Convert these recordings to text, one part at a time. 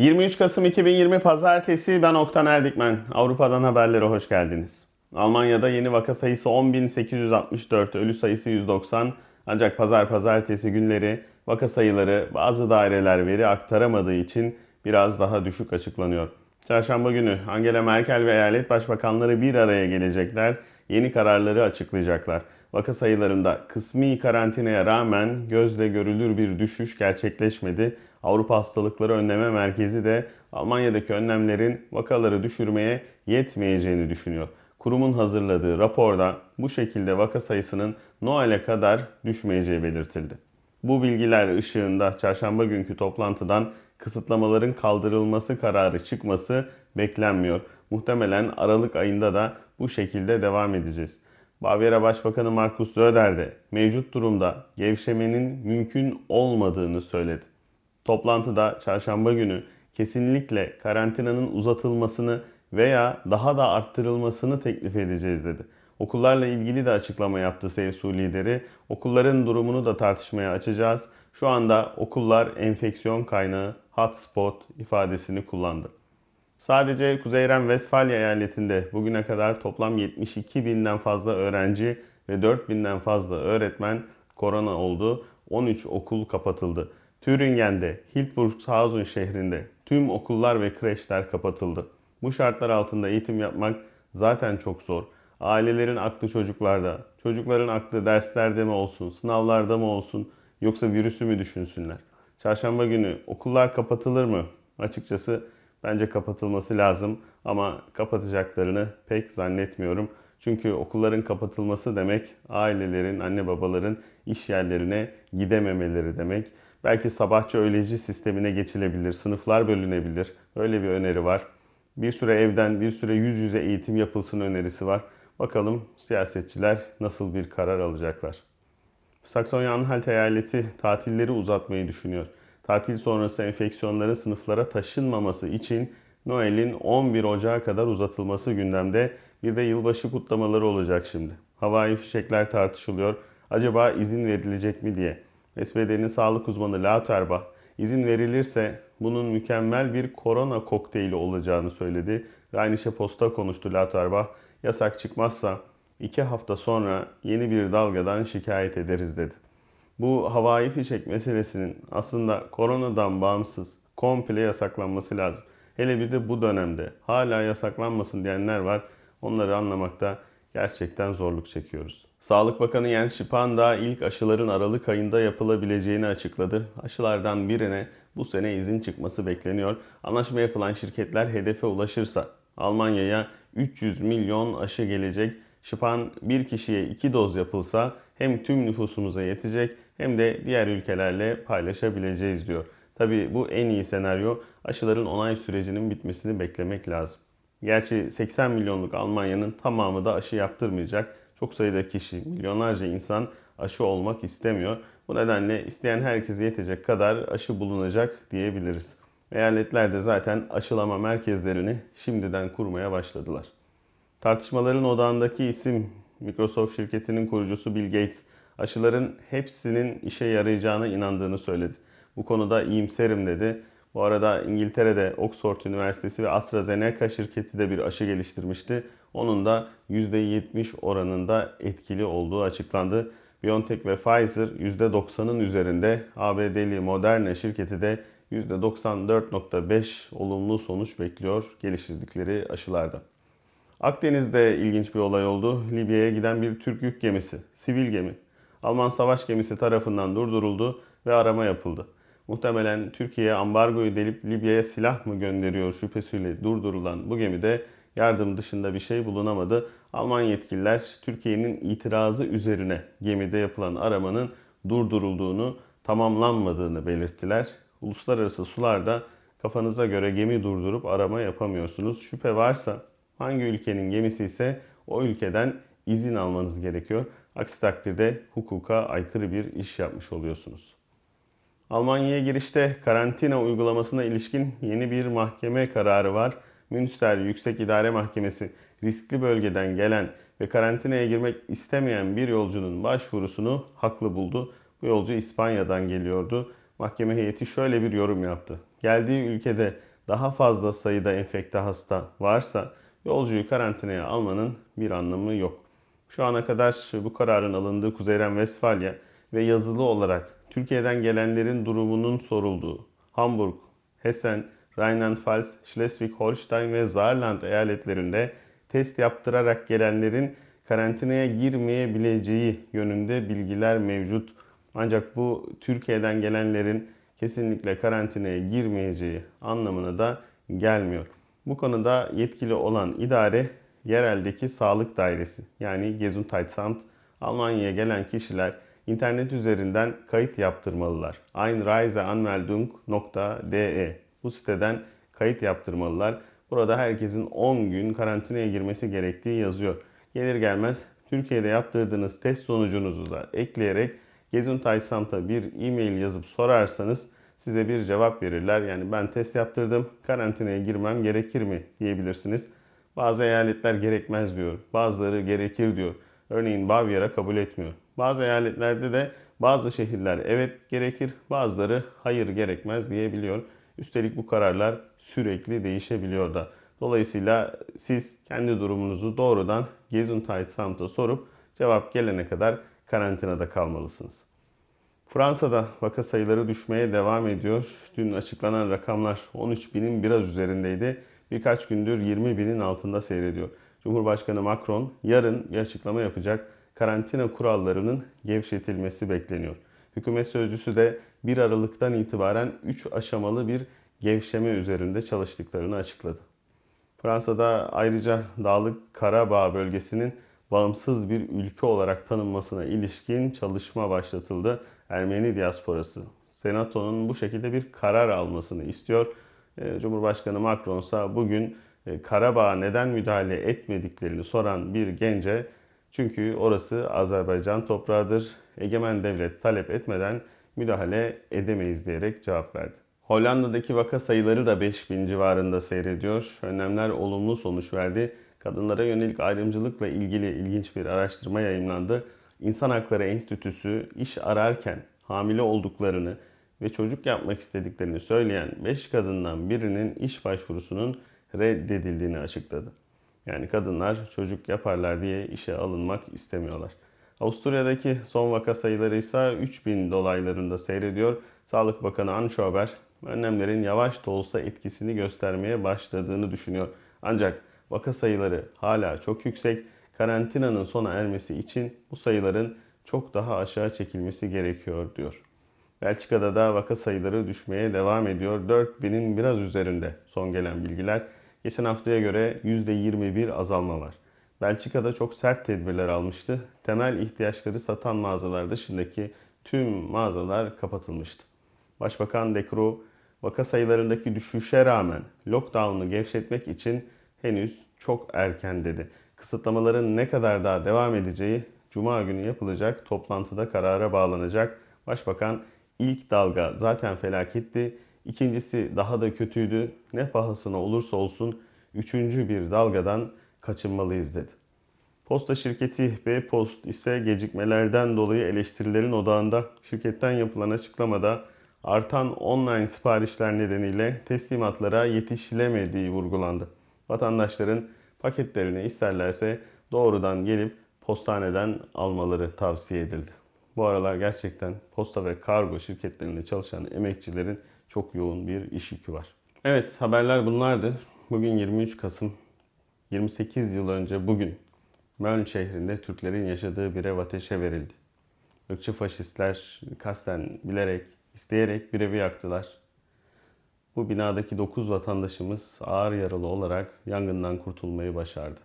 23 Kasım 2020 Pazartesi ben Oktan Erdikmen. Avrupa'dan haberlere hoş geldiniz. Almanya'da yeni vaka sayısı 10.864, ölü sayısı 190. Ancak pazar pazartesi günleri vaka sayıları bazı daireler veri aktaramadığı için biraz daha düşük açıklanıyor. Çarşamba günü Angela Merkel ve eyalet başbakanları bir araya gelecekler. Yeni kararları açıklayacaklar. Vaka sayılarında kısmi karantinaya rağmen gözle görülür bir düşüş gerçekleşmedi. Avrupa Hastalıkları Önleme Merkezi de Almanya'daki önlemlerin vakaları düşürmeye yetmeyeceğini düşünüyor. Kurumun hazırladığı raporda bu şekilde vaka sayısının Noel'e kadar düşmeyeceği belirtildi. Bu bilgiler ışığında çarşamba günkü toplantıdan kısıtlamaların kaldırılması kararı çıkması beklenmiyor. Muhtemelen Aralık ayında da bu şekilde devam edeceğiz. Bavyera Başbakanı Markus Söder de mevcut durumda gevşemenin mümkün olmadığını söyledi. Toplantıda çarşamba günü kesinlikle karantinanın uzatılmasını veya daha da arttırılmasını teklif edeceğiz dedi. Okullarla ilgili de açıklama yaptı CSU lideri. Okulların durumunu da tartışmaya açacağız. Şu anda okullar enfeksiyon kaynağı hotspot ifadesini kullandı. Sadece Kuzeyren Vesfalya eyaletinde bugüne kadar toplam 72 binden fazla öğrenci ve 4 binden fazla öğretmen korona oldu. 13 okul kapatıldı. Thüringen'de, Hildburghausen şehrinde tüm okullar ve kreşler kapatıldı. Bu şartlar altında eğitim yapmak zaten çok zor. Ailelerin aklı çocuklarda, çocukların aklı derslerde mi olsun, sınavlarda mı olsun yoksa virüsü mü düşünsünler? Çarşamba günü okullar kapatılır mı? Açıkçası bence kapatılması lazım ama kapatacaklarını pek zannetmiyorum. Çünkü okulların kapatılması demek ailelerin, anne babaların iş yerlerine gidememeleri demek. Belki sabahçı öğleci sistemine geçilebilir, sınıflar bölünebilir. Böyle bir öneri var. Bir süre evden, bir süre yüz yüze eğitim yapılsın önerisi var. Bakalım siyasetçiler nasıl bir karar alacaklar. Saksonya-Anhalt eyaleti tatilleri uzatmayı düşünüyor. Tatil sonrası enfeksiyonların sınıflara taşınmaması için Noel'in 11 Ocağı kadar uzatılması gündemde. Bir de yılbaşı kutlamaları olacak şimdi. Havai fişekler tartışılıyor. Acaba izin verilecek mi diye. SBD'nin sağlık uzmanı Lat Erbah, izin verilirse bunun mükemmel bir korona kokteyli olacağını söyledi. Rheinische Post'a konuştu Lat Erbah. Yasak çıkmazsa iki hafta sonra yeni bir dalgadan şikayet ederiz dedi. Bu havai fişek meselesinin aslında koronadan bağımsız komple yasaklanması lazım. Hele bir de bu dönemde hala yasaklanmasın diyenler var. Onları anlamakta gerçekten zorluk çekiyoruz. Sağlık Bakanı Jens Spahn da ilk aşıların Aralık ayında yapılabileceğini açıkladı. Aşılardan birine bu sene izin çıkması bekleniyor. Anlaşma yapılan şirketler hedefe ulaşırsa Almanya'ya 300 milyon aşı gelecek. Spahn bir kişiye iki doz yapılsa hem tüm nüfusumuza yetecek hem de diğer ülkelerle paylaşabileceğiz diyor. Tabi bu en iyi senaryo aşıların onay sürecinin bitmesini beklemek lazım. Gerçi 80 milyonluk Almanya'nın tamamı da aşı yaptırmayacak. Çok sayıda kişi, milyonlarca insan aşı olmak istemiyor. Bu nedenle isteyen herkese yetecek kadar aşı bulunacak diyebiliriz. Eyaletler de zaten aşılama merkezlerini şimdiden kurmaya başladılar. Tartışmaların odağındaki isim Microsoft şirketinin kurucusu Bill Gates aşıların hepsinin işe yarayacağına inandığını söyledi. Bu konuda iyimserim dedi. Bu arada İngiltere'de Oxford Üniversitesi ve AstraZeneca şirketi de bir aşı geliştirmişti onun da %70 oranında etkili olduğu açıklandı. BioNTech ve Pfizer %90'ın üzerinde, ABD'li Moderna şirketi de %94.5 olumlu sonuç bekliyor geliştirdikleri aşılarda. Akdeniz'de ilginç bir olay oldu. Libya'ya giden bir Türk yük gemisi, sivil gemi, Alman savaş gemisi tarafından durduruldu ve arama yapıldı. Muhtemelen Türkiye ambargoyu delip Libya'ya silah mı gönderiyor şüphesiyle durdurulan bu gemide yardım dışında bir şey bulunamadı. Alman yetkililer Türkiye'nin itirazı üzerine gemide yapılan aramanın durdurulduğunu, tamamlanmadığını belirttiler. Uluslararası sularda kafanıza göre gemi durdurup arama yapamıyorsunuz. Şüphe varsa hangi ülkenin gemisi ise o ülkeden izin almanız gerekiyor. Aksi takdirde hukuka aykırı bir iş yapmış oluyorsunuz. Almanya'ya girişte karantina uygulamasına ilişkin yeni bir mahkeme kararı var. Münster Yüksek İdare Mahkemesi riskli bölgeden gelen ve karantinaya girmek istemeyen bir yolcunun başvurusunu haklı buldu. Bu yolcu İspanya'dan geliyordu. Mahkeme heyeti şöyle bir yorum yaptı. Geldiği ülkede daha fazla sayıda enfekte hasta varsa yolcuyu karantinaya almanın bir anlamı yok. Şu ana kadar bu kararın alındığı Kuzeyren Vesfalya ve yazılı olarak Türkiye'den gelenlerin durumunun sorulduğu Hamburg, Hessen, Rheinland-Pfalz, Schleswig-Holstein ve Saarland eyaletlerinde test yaptırarak gelenlerin karantinaya girmeyebileceği yönünde bilgiler mevcut. Ancak bu Türkiye'den gelenlerin kesinlikle karantinaya girmeyeceği anlamına da gelmiyor. Bu konuda yetkili olan idare yereldeki sağlık dairesi yani Gesundheitsamt Almanya'ya gelen kişiler internet üzerinden kayıt yaptırmalılar. Einreiseanmeldung.de bu siteden kayıt yaptırmalılar. Burada herkesin 10 gün karantinaya girmesi gerektiği yazıyor. Gelir gelmez Türkiye'de yaptırdığınız test sonucunuzu da ekleyerek Gezuntay Samt'a bir e-mail yazıp sorarsanız size bir cevap verirler. Yani ben test yaptırdım, karantinaya girmem gerekir mi diyebilirsiniz. Bazı eyaletler gerekmez diyor, bazıları gerekir diyor. Örneğin Bavyera kabul etmiyor. Bazı eyaletlerde de bazı şehirler evet gerekir, bazıları hayır gerekmez diyebiliyor. Üstelik bu kararlar sürekli değişebiliyor da. Dolayısıyla siz kendi durumunuzu doğrudan Gesundheitsamt'a sorup cevap gelene kadar karantinada kalmalısınız. Fransa'da vaka sayıları düşmeye devam ediyor. Dün açıklanan rakamlar 13 binin biraz üzerindeydi. Birkaç gündür 20 binin altında seyrediyor. Cumhurbaşkanı Macron yarın bir açıklama yapacak. Karantina kurallarının gevşetilmesi bekleniyor. Hükümet sözcüsü de 1 Aralık'tan itibaren 3 aşamalı bir gevşeme üzerinde çalıştıklarını açıkladı. Fransa'da ayrıca Dağlık Karabağ bölgesinin bağımsız bir ülke olarak tanınmasına ilişkin çalışma başlatıldı. Ermeni diasporası Senato'nun bu şekilde bir karar almasını istiyor. Ee, Cumhurbaşkanı Macron ise bugün e, Karabağ'a neden müdahale etmediklerini soran bir gence çünkü orası Azerbaycan toprağıdır. Egemen devlet talep etmeden müdahale edemeyiz diyerek cevap verdi. Hollanda'daki vaka sayıları da 5000 civarında seyrediyor. Önlemler olumlu sonuç verdi. Kadınlara yönelik ayrımcılıkla ilgili ilginç bir araştırma yayınlandı. İnsan Hakları Enstitüsü iş ararken hamile olduklarını ve çocuk yapmak istediklerini söyleyen 5 kadından birinin iş başvurusunun reddedildiğini açıkladı. Yani kadınlar çocuk yaparlar diye işe alınmak istemiyorlar. Avusturya'daki son vaka sayıları ise 3000 dolaylarında seyrediyor. Sağlık Bakanı Anschober önlemlerin yavaş da olsa etkisini göstermeye başladığını düşünüyor. Ancak vaka sayıları hala çok yüksek. Karantinanın sona ermesi için bu sayıların çok daha aşağı çekilmesi gerekiyor diyor. Belçika'da da vaka sayıları düşmeye devam ediyor. 4000'in biraz üzerinde son gelen bilgiler. Geçen haftaya göre %21 azalma var. Belçika'da çok sert tedbirler almıştı. Temel ihtiyaçları satan mağazalar dışındaki tüm mağazalar kapatılmıştı. Başbakan De Croo, vaka sayılarındaki düşüşe rağmen lockdown'u gevşetmek için henüz çok erken dedi. Kısıtlamaların ne kadar daha devam edeceği Cuma günü yapılacak toplantıda karara bağlanacak. Başbakan ilk dalga zaten felaketti. İkincisi daha da kötüydü. Ne pahasına olursa olsun üçüncü bir dalgadan kaçınmalıyız dedi. Posta şirketi B-Post ise gecikmelerden dolayı eleştirilerin odağında şirketten yapılan açıklamada artan online siparişler nedeniyle teslimatlara yetişilemediği vurgulandı. Vatandaşların paketlerini isterlerse doğrudan gelip postaneden almaları tavsiye edildi. Bu aralar gerçekten posta ve kargo şirketlerinde çalışan emekçilerin çok yoğun bir iş yükü var. Evet haberler bunlardı. Bugün 23 Kasım 28 yıl önce bugün Möln şehrinde Türklerin yaşadığı bir ev ateşe verildi. Irkçı faşistler kasten bilerek, isteyerek bir evi yaktılar. Bu binadaki 9 vatandaşımız ağır yaralı olarak yangından kurtulmayı başardı.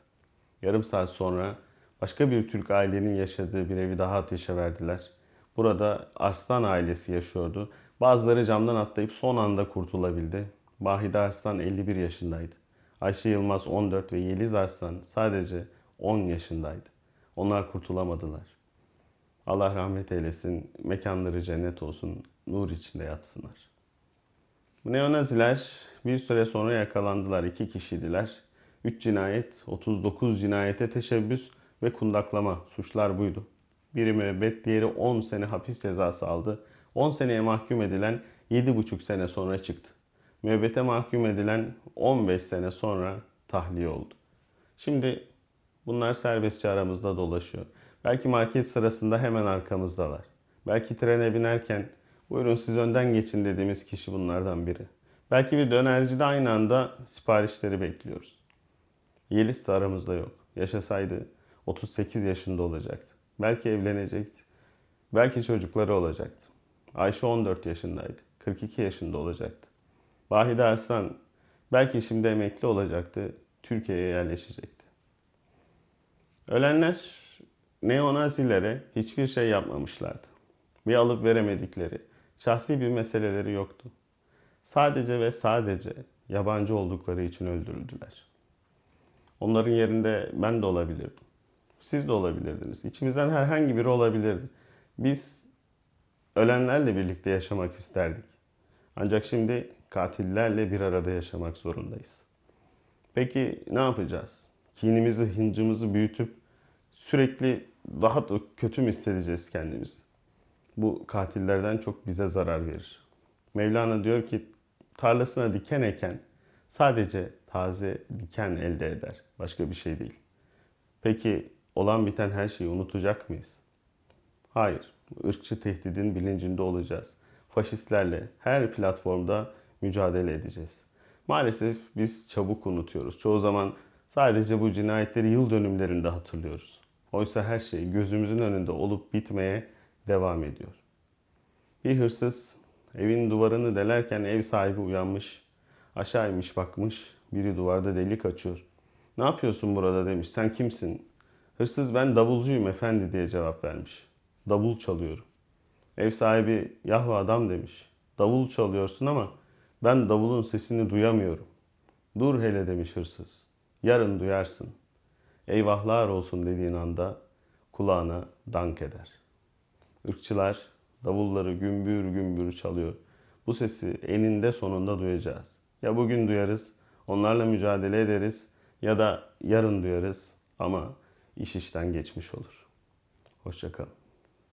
Yarım saat sonra başka bir Türk ailenin yaşadığı bir evi daha ateşe verdiler. Burada Arslan ailesi yaşıyordu. Bazıları camdan atlayıp son anda kurtulabildi. Bahide Arslan 51 yaşındaydı. Ayşe Yılmaz 14 ve Yeliz Arslan sadece 10 yaşındaydı. Onlar kurtulamadılar. Allah rahmet eylesin, mekanları cennet olsun, nur içinde yatsınlar. neonaziler bir süre sonra yakalandılar, iki kişiydiler. 3 cinayet, 39 cinayete teşebbüs ve kundaklama suçlar buydu. Biri müebbet, diğeri 10 sene hapis cezası aldı. 10 seneye mahkum edilen 7,5 sene sonra çıktı müebbete mahkum edilen 15 sene sonra tahliye oldu. Şimdi bunlar serbestçe aramızda dolaşıyor. Belki market sırasında hemen arkamızdalar. Belki trene binerken buyurun siz önden geçin dediğimiz kişi bunlardan biri. Belki bir dönercide aynı anda siparişleri bekliyoruz. Yeliz de aramızda yok. Yaşasaydı 38 yaşında olacaktı. Belki evlenecekti. Belki çocukları olacaktı. Ayşe 14 yaşındaydı. 42 yaşında olacaktı. Bahide Arslan belki şimdi emekli olacaktı, Türkiye'ye yerleşecekti. Ölenler neonazilere hiçbir şey yapmamışlardı. Bir alıp veremedikleri, şahsi bir meseleleri yoktu. Sadece ve sadece yabancı oldukları için öldürüldüler. Onların yerinde ben de olabilirdim. Siz de olabilirdiniz. İçimizden herhangi biri olabilirdi. Biz ölenlerle birlikte yaşamak isterdik. Ancak şimdi katillerle bir arada yaşamak zorundayız. Peki ne yapacağız? Kinimizi, hıncımızı büyütüp sürekli daha da kötü mü hissedeceğiz kendimizi? Bu katillerden çok bize zarar verir. Mevlana diyor ki tarlasına diken eken sadece taze diken elde eder. Başka bir şey değil. Peki olan biten her şeyi unutacak mıyız? Hayır. Irkçı tehdidin bilincinde olacağız. Faşistlerle her platformda mücadele edeceğiz. Maalesef biz çabuk unutuyoruz. Çoğu zaman sadece bu cinayetleri yıl dönümlerinde hatırlıyoruz. Oysa her şey gözümüzün önünde olup bitmeye devam ediyor. Bir hırsız evin duvarını delerken ev sahibi uyanmış, aşağı inmiş bakmış, biri duvarda delik açıyor. Ne yapıyorsun burada demiş, sen kimsin? Hırsız ben davulcuyum efendi diye cevap vermiş. Davul çalıyorum. Ev sahibi yahu adam demiş. Davul çalıyorsun ama ben davulun sesini duyamıyorum. Dur hele demiş hırsız. Yarın duyarsın. Eyvahlar olsun dediğin anda kulağına dank eder. Irkçılar davulları gümbür gümbür çalıyor. Bu sesi eninde sonunda duyacağız. Ya bugün duyarız, onlarla mücadele ederiz ya da yarın duyarız ama iş işten geçmiş olur. Hoşçakalın.